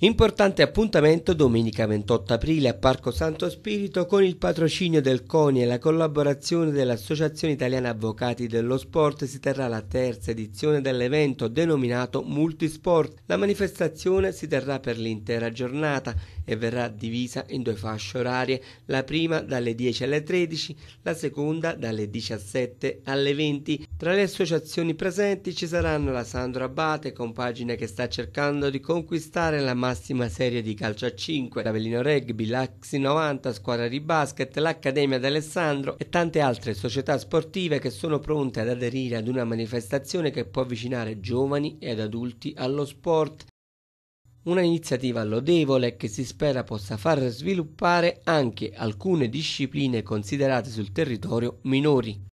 Importante appuntamento domenica 28 aprile a Parco Santo Spirito con il patrocinio del CONI e la collaborazione dell'Associazione Italiana Avvocati dello Sport si terrà la terza edizione dell'evento denominato Multisport. La manifestazione si terrà per l'intera giornata e verrà divisa in due fasce orarie, la prima dalle 10 alle 13, la seconda dalle 17 alle 20. Tra le associazioni presenti ci saranno la Sandro Abate, compagine che sta cercando di conquistare la mano massima serie di calcio a 5, l'Avellino Rugby, l'Axi 90, squadra di basket, l'Accademia d'Alessandro e tante altre società sportive che sono pronte ad aderire ad una manifestazione che può avvicinare giovani ed adulti allo sport. Una iniziativa lodevole che si spera possa far sviluppare anche alcune discipline considerate sul territorio minori.